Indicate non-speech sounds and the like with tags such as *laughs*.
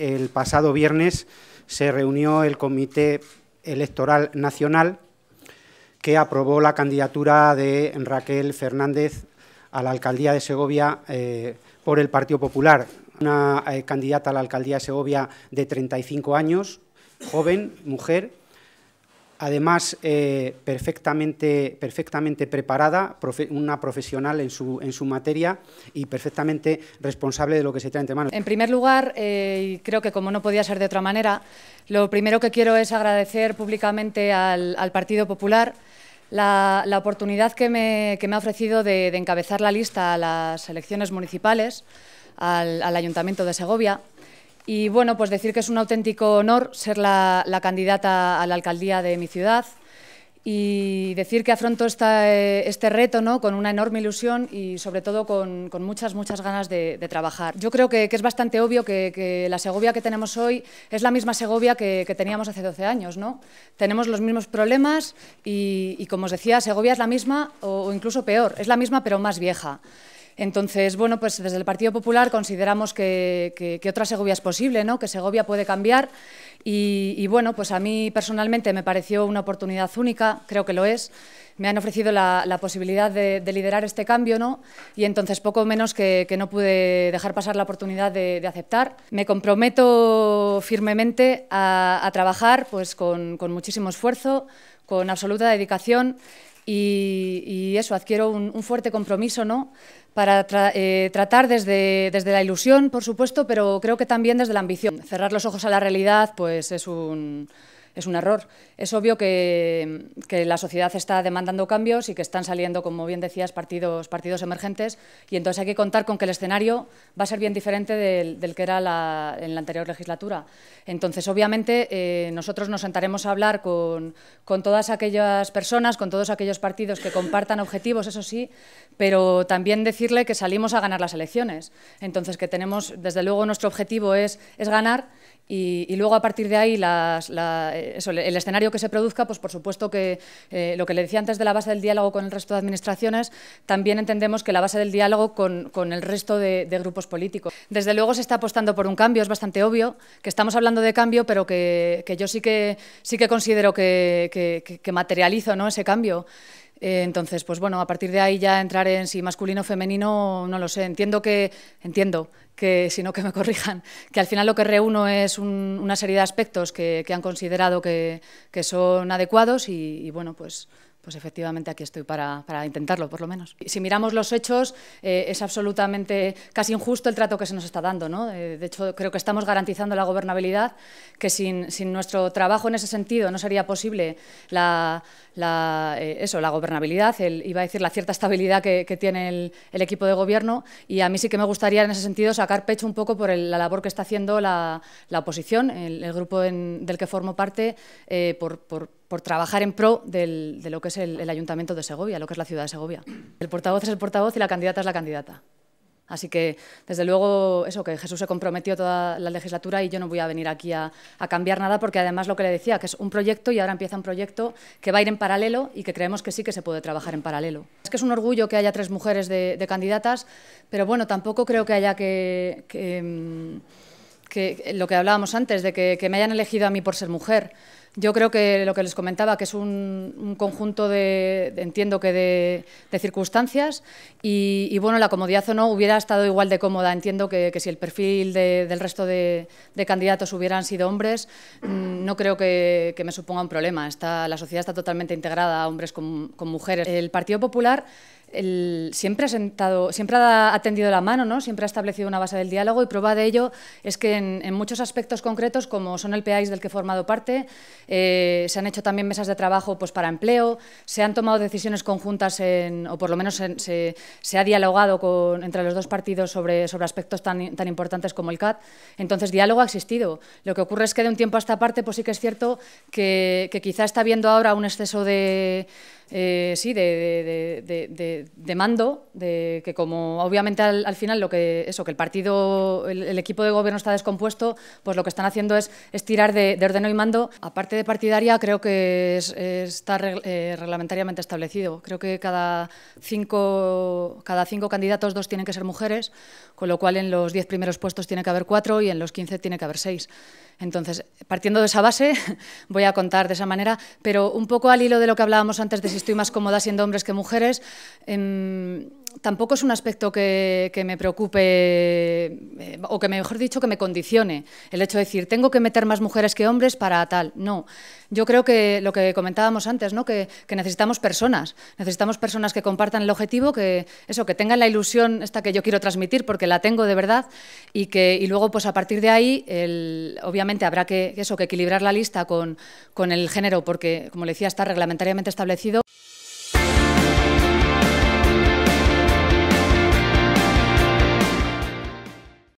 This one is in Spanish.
el pasado viernes se reunió el Comité Electoral Nacional que aprobó la candidatura de Raquel Fernández a la alcaldía de Segovia eh, por el Partido Popular. Una eh, candidata a la alcaldía de Segovia de 35 años, joven, mujer, además eh, perfectamente, perfectamente, preparada, una profesional en su, en su, materia y perfectamente responsable de lo que se trae entre manos. En primer lugar, eh, y creo que como no podía ser de otra manera, lo primero que quiero es agradecer públicamente al, Partido Popular la, oportunidad que me, ha ofrecido de, encabezar la lista a las elecciones municipales, al Ayuntamiento de Segovia. Y bueno, pues decir que es un auténtico honor ser la, candidata a la alcaldía de mi ciudad y decir que afronto eh, este reto ¿no? con una enorme ilusión y sobre todo con, muchas, muchas ganas de, trabajar. Yo creo que, es bastante obvio que, la Segovia que tenemos hoy es la misma Segovia que, teníamos hace 12 años. ¿no? Tenemos los mismos problemas y, como os decía, Segovia es la misma o incluso peor, es la misma pero más vieja. Entonces, bueno, pues desde el Partido Popular consideramos que, otra Segovia es posible, ¿no? que Segovia puede cambiar y, bueno, pues a mí personalmente me pareció una oportunidad única, creo que lo es. Me han ofrecido la, posibilidad de, liderar este cambio ¿no? y entonces poco menos que, no pude dejar pasar la oportunidad de, aceptar. Me comprometo firmemente a, trabajar pues, con muchísimo esfuerzo, con absoluta dedicación y, eso, adquiero un, fuerte compromiso ¿no? para eh, tratar desde, desde la ilusión, por supuesto, pero creo que también desde la ambición. Cerrar los ojos a la realidad pues es un es un error. Es obvio que, la sociedad está demandando cambios y que están saliendo, como bien decías, partidos, partidos emergentes y entonces hay que contar con que el escenario va a ser bien diferente del, que era en la anterior legislatura. Entonces, obviamente, eh, nosotros nos sentaremos a hablar con, todas aquellas personas, con todos aquellos partidos que compartan objetivos, eso sí, pero también decirle que salimos a ganar las elecciones. Entonces, que tenemos, desde luego, nuestro objetivo es, es ganar y, luego a partir de ahí el escenario que se produzca, pues por supuesto que eh, lo que le decía antes de la base del diálogo con el resto de administraciones, también entendemos que la base del diálogo con, el resto de, grupos políticos. Desde luego se está apostando por un cambio, es bastante obvio que estamos hablando de cambio, pero que, yo sí que, sí que considero que, que, materializo ¿no? ese cambio. Eh, entonces, pues bueno, a partir de ahí ya entrar en si masculino o femenino, no lo sé. Entiendo que, entiendo que, si no que me *laughs* corrijan, que al final lo que reúno es una serie de aspectos que, han considerado que, son adecuados y bueno, pues pues efectivamente aquí estoy para, intentarlo, por lo menos. Si miramos los hechos, eh, es absolutamente casi injusto el trato que se nos está dando. ¿no? Eh, de hecho, creo que estamos garantizando la gobernabilidad, que sin, nuestro trabajo en ese sentido no sería posible la, la eh, eso, la gobernabilidad, iba a decir la cierta estabilidad que, tiene el, equipo de gobierno. Y a mí sí que me gustaría en ese sentido sacar pecho un poco por la labor que está haciendo la, oposición, el, grupo del que formo parte, por, por por trabajar en pro de lo que es el, Ayuntamiento de Segovia, lo que es la ciudad de Segovia. El portavoz es el portavoz y la candidata es la candidata. Así que, desde luego, eso, que Jesús se comprometió toda la legislatura y yo no voy a venir aquí a, cambiar nada, porque además lo que le decía, que es un proyecto y ahora empieza un proyecto que va a ir en paralelo y que creemos que sí que se puede trabajar en paralelo. Es que es un orgullo que haya tres mujeres de, candidatas, pero bueno, tampoco creo que haya que, que, mm, lo que hablábamos antes, de que me hayan elegido a mí por ser mujer. Yo creo que lo que les comentaba, que es un, conjunto de, entiendo que de, circunstancias y, bueno, la comodidad o no hubiera estado igual de cómoda. Entiendo que, que si el perfil del resto de, candidatos hubieran sido hombres, mm, no creo que, me suponga un problema. Está, la sociedad está totalmente integrada, a hombres con, mujeres. El Partido Popular siempre, ha sentado, siempre ha atendido la mano, ¿no? siempre ha establecido una base del diálogo y prueba de ello es que en, en muchos aspectos concretos, como son el PAIS del que he formado parte, eh, se han hecho también mesas de trabajo pues, para empleo, se han tomado decisiones conjuntas, en, o por lo menos se, ha dialogado entre los dos partidos sobre, sobre aspectos tan, tan, importantes como el CAT. Entonces, diálogo ha existido. Lo que ocurre es que de un tiempo a esta parte, pues sí que es cierto que, quizá está habiendo ahora un exceso de... Eh, sí, de, mando, de que como obviamente al, final lo que eso, que el partido, el, equipo de gobierno está descompuesto, pues lo que están haciendo es, es tirar de, ordeno y mando. Aparte de partidaria creo que está eh, reglamentariamente establecido. Creo que cada cinco, cada cinco candidatos, dos tienen que ser mujeres, con lo cual en los diez primeros puestos tiene que haber cuatro y en los quince tiene que haber seis. Entonces, partiendo de esa base, *laughs* voy a contar de esa manera, pero un poco al hilo de lo que hablábamos antes de si estoy más cómoda siendo hombres que mujeres, em, tampoco es un aspecto que, me preocupe, eh, o que mejor dicho, que me condicione. El hecho de decir, tengo que meter más mujeres que hombres para tal. No. Yo creo que lo que comentábamos antes, ¿no? que, que necesitamos personas. Necesitamos personas que compartan el objetivo, que eso, que tengan la ilusión esta que yo quiero transmitir, porque la tengo de verdad, y que y luego, pues a partir de ahí, el, obviamente habrá que, eso, que equilibrar la lista con, con el género, porque, como le decía, está reglamentariamente establecido.